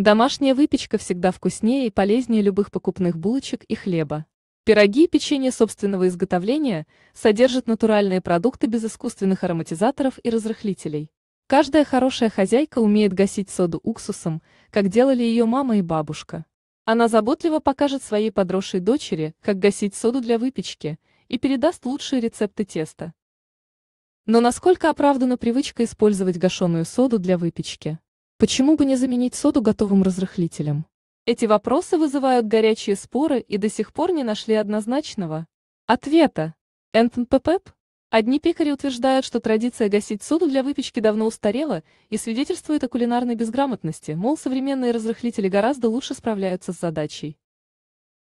Домашняя выпечка всегда вкуснее и полезнее любых покупных булочек и хлеба. Пироги и печенье собственного изготовления содержат натуральные продукты без искусственных ароматизаторов и разрыхлителей. Каждая хорошая хозяйка умеет гасить соду уксусом, как делали ее мама и бабушка. Она заботливо покажет своей подросшей дочери, как гасить соду для выпечки, и передаст лучшие рецепты теста. Но насколько оправдана привычка использовать гашеную соду для выпечки? Почему бы не заменить соду готовым разрыхлителем? Эти вопросы вызывают горячие споры и до сих пор не нашли однозначного ответа. НПП? Одни пекари утверждают, что традиция гасить соду для выпечки давно устарела и свидетельствует о кулинарной безграмотности, мол, современные разрыхлители гораздо лучше справляются с задачей.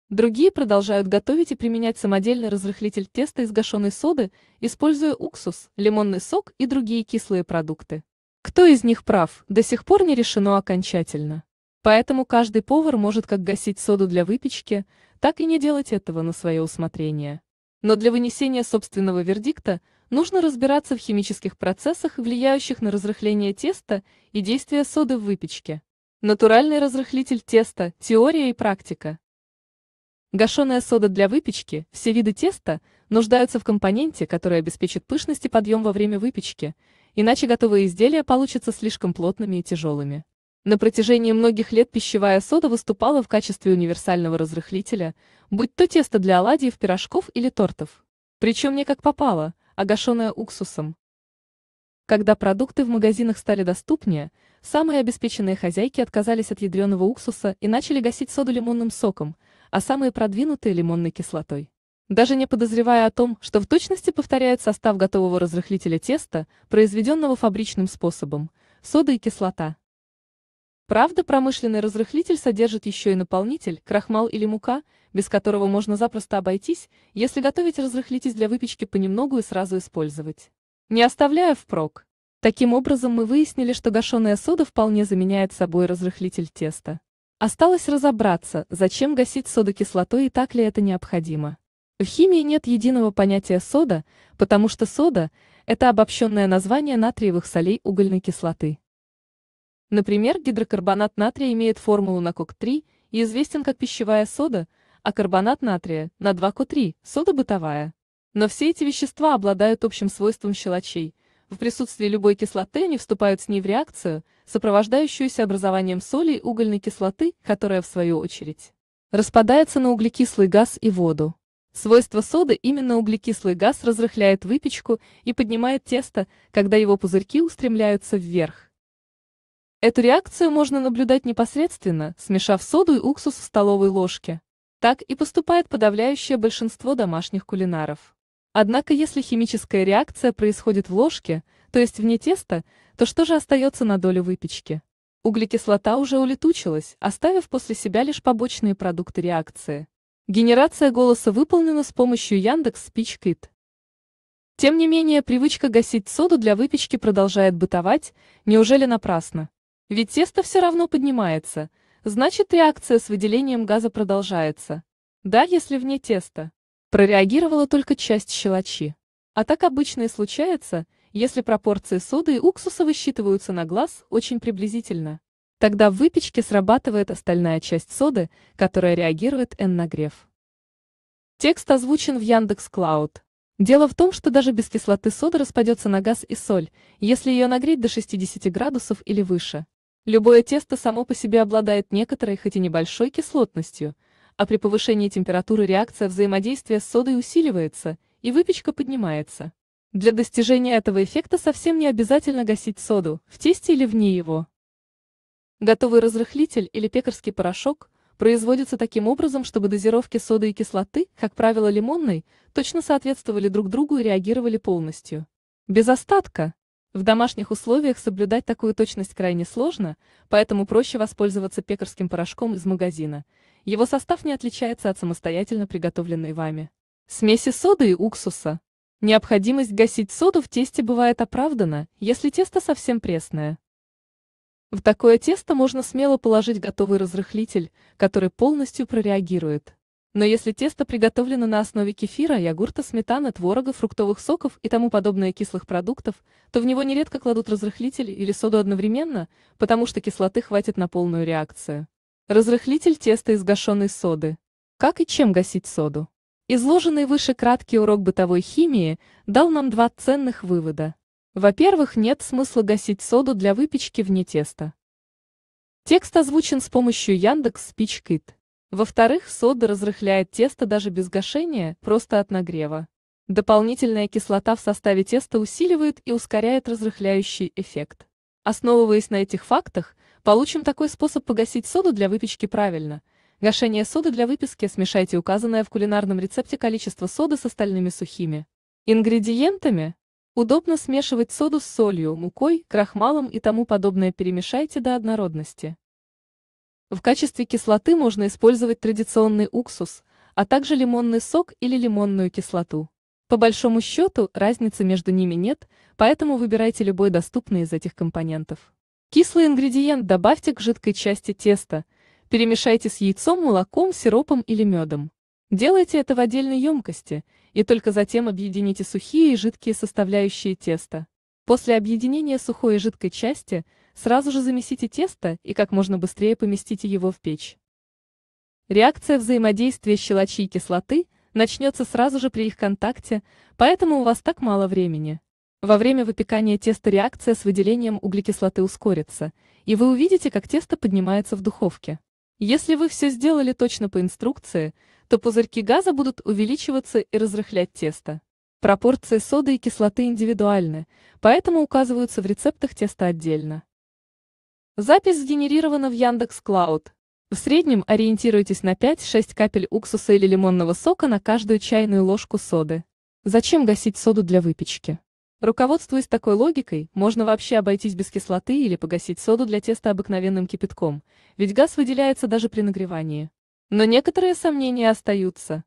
Другие продолжают готовить и применять самодельный разрыхлитель теста из гашеной соды, используя уксус, лимонный сок и другие кислые продукты. Кто из них прав, до сих пор не решено окончательно. Поэтому каждый повар может как гасить соду для выпечки, так и не делать этого на свое усмотрение. Но для вынесения собственного вердикта нужно разбираться в химических процессах, влияющих на разрыхление теста и действия соды в выпечке. Натуральный разрыхлитель теста, теория и практика. Гашеная сода для выпечки, все виды теста, нуждаются в компоненте, который обеспечит пышность и подъем во время выпечки, иначе готовые изделия получатся слишком плотными и тяжелыми. На протяжении многих лет пищевая сода выступала в качестве универсального разрыхлителя, будь то тесто для оладьев, пирожков или тортов. Причем не как попало, а гашеное уксусом. Когда продукты в магазинах стали доступнее, самые обеспеченные хозяйки отказались от ядреного уксуса и начали гасить соду лимонным соком, а самые продвинутые – лимонной кислотой даже не подозревая о том, что в точности повторяет состав готового разрыхлителя теста, произведенного фабричным способом – сода и кислота. Правда, промышленный разрыхлитель содержит еще и наполнитель, крахмал или мука, без которого можно запросто обойтись, если готовить разрыхлитель для выпечки понемногу и сразу использовать. Не оставляя впрок. Таким образом, мы выяснили, что гашеная сода вполне заменяет собой разрыхлитель теста. Осталось разобраться, зачем гасить соду кислотой и так ли это необходимо. В химии нет единого понятия сода, потому что сода – это обобщенное название натриевых солей угольной кислоты. Например, гидрокарбонат натрия имеет формулу на КОК-3 и известен как пищевая сода, а карбонат натрия – на 2КО3, сода бытовая. Но все эти вещества обладают общим свойством щелочей. В присутствии любой кислоты они вступают с ней в реакцию, сопровождающуюся образованием солей угольной кислоты, которая, в свою очередь, распадается на углекислый газ и воду. Свойство соды именно углекислый газ разрыхляет выпечку и поднимает тесто, когда его пузырьки устремляются вверх. Эту реакцию можно наблюдать непосредственно, смешав соду и уксус в столовой ложке. Так и поступает подавляющее большинство домашних кулинаров. Однако если химическая реакция происходит в ложке, то есть вне теста, то что же остается на долю выпечки? Углекислота уже улетучилась, оставив после себя лишь побочные продукты реакции. Генерация голоса выполнена с помощью Яндекс Speech Kit. Тем не менее, привычка гасить соду для выпечки продолжает бытовать, неужели напрасно? Ведь тесто все равно поднимается, значит реакция с выделением газа продолжается. Да, если вне теста. Прореагировала только часть щелочи. А так обычно и случается, если пропорции соды и уксуса высчитываются на глаз очень приблизительно. Тогда в выпечке срабатывает остальная часть соды, которая реагирует N-нагрев. Текст озвучен в Яндекс Клауд. Дело в том, что даже без кислоты сода распадется на газ и соль, если ее нагреть до 60 градусов или выше. Любое тесто само по себе обладает некоторой, хоть и небольшой, кислотностью, а при повышении температуры реакция взаимодействия с содой усиливается, и выпечка поднимается. Для достижения этого эффекта совсем не обязательно гасить соду, в тесте или вне его. Готовый разрыхлитель или пекарский порошок производится таким образом, чтобы дозировки соды и кислоты, как правило лимонной, точно соответствовали друг другу и реагировали полностью. Без остатка. В домашних условиях соблюдать такую точность крайне сложно, поэтому проще воспользоваться пекарским порошком из магазина. Его состав не отличается от самостоятельно приготовленной вами. Смеси соды и уксуса. Необходимость гасить соду в тесте бывает оправдана, если тесто совсем пресное. В такое тесто можно смело положить готовый разрыхлитель, который полностью прореагирует. Но если тесто приготовлено на основе кефира, йогурта, сметаны, творога, фруктовых соков и тому подобное кислых продуктов, то в него нередко кладут разрыхлитель или соду одновременно, потому что кислоты хватит на полную реакцию. Разрыхлитель теста из гашеной соды. Как и чем гасить соду? Изложенный выше краткий урок бытовой химии дал нам два ценных вывода. Во-первых, нет смысла гасить соду для выпечки вне теста. Текст озвучен с помощью Яндекс Спичкит. Во-вторых, сода разрыхляет тесто даже без гашения, просто от нагрева. Дополнительная кислота в составе теста усиливает и ускоряет разрыхляющий эффект. Основываясь на этих фактах, получим такой способ погасить соду для выпечки правильно. Гашение соды для выписки смешайте указанное в кулинарном рецепте количество соды с остальными сухими ингредиентами. Удобно смешивать соду с солью, мукой, крахмалом и тому подобное перемешайте до однородности. В качестве кислоты можно использовать традиционный уксус, а также лимонный сок или лимонную кислоту. По большому счету, разницы между ними нет, поэтому выбирайте любой доступный из этих компонентов. Кислый ингредиент добавьте к жидкой части теста, перемешайте с яйцом, молоком, сиропом или медом. Делайте это в отдельной емкости – и только затем объедините сухие и жидкие составляющие теста. После объединения сухой и жидкой части сразу же замесите тесто и как можно быстрее поместите его в печь. Реакция взаимодействия щелочи и кислоты начнется сразу же при их контакте, поэтому у вас так мало времени. Во время выпекания теста реакция с выделением углекислоты ускорится, и вы увидите, как тесто поднимается в духовке. Если вы все сделали точно по инструкции, то пузырьки газа будут увеличиваться и разрыхлять тесто. Пропорции соды и кислоты индивидуальны, поэтому указываются в рецептах теста отдельно. Запись сгенерирована в Яндекс Клауд. В среднем ориентируйтесь на 5-6 капель уксуса или лимонного сока на каждую чайную ложку соды. Зачем гасить соду для выпечки? Руководствуясь такой логикой, можно вообще обойтись без кислоты или погасить соду для теста обыкновенным кипятком, ведь газ выделяется даже при нагревании. Но некоторые сомнения остаются.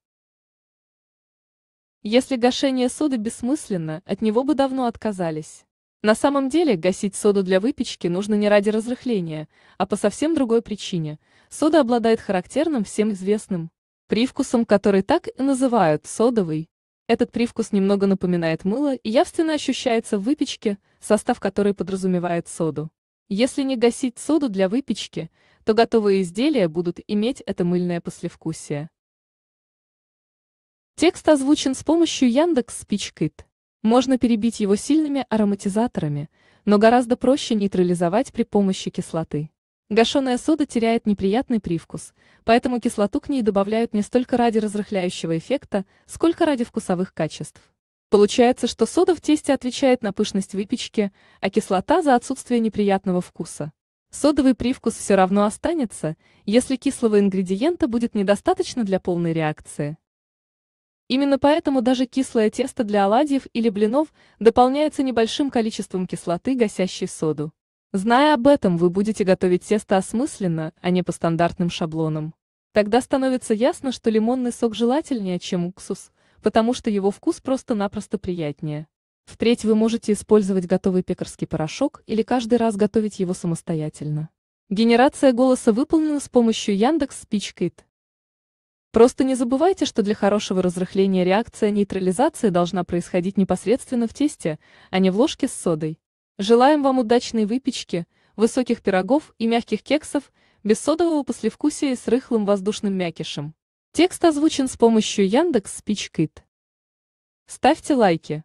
Если гашение соды бессмысленно, от него бы давно отказались. На самом деле, гасить соду для выпечки нужно не ради разрыхления, а по совсем другой причине. Сода обладает характерным всем известным привкусом, который так и называют содовый. Этот привкус немного напоминает мыло и явственно ощущается в выпечке, состав которой подразумевает соду. Если не гасить соду для выпечки, то готовые изделия будут иметь это мыльное послевкусие. Текст озвучен с помощью Яндекс Спичкит. Можно перебить его сильными ароматизаторами, но гораздо проще нейтрализовать при помощи кислоты. Гашеная сода теряет неприятный привкус, поэтому кислоту к ней добавляют не столько ради разрыхляющего эффекта, сколько ради вкусовых качеств. Получается, что сода в тесте отвечает на пышность выпечки, а кислота за отсутствие неприятного вкуса. Содовый привкус все равно останется, если кислого ингредиента будет недостаточно для полной реакции. Именно поэтому даже кислое тесто для оладьев или блинов дополняется небольшим количеством кислоты, гасящей соду. Зная об этом, вы будете готовить тесто осмысленно, а не по стандартным шаблонам. Тогда становится ясно, что лимонный сок желательнее, чем уксус, потому что его вкус просто-напросто приятнее. В-треть, вы можете использовать готовый пекарский порошок или каждый раз готовить его самостоятельно. Генерация голоса выполнена с помощью Яндекс Спичкит. Просто не забывайте, что для хорошего разрыхления реакция нейтрализации должна происходить непосредственно в тесте, а не в ложке с содой. Желаем вам удачной выпечки, высоких пирогов и мягких кексов, без содового послевкусия и с рыхлым воздушным мякишем. Текст озвучен с помощью Яндекс Спичкит. Ставьте лайки.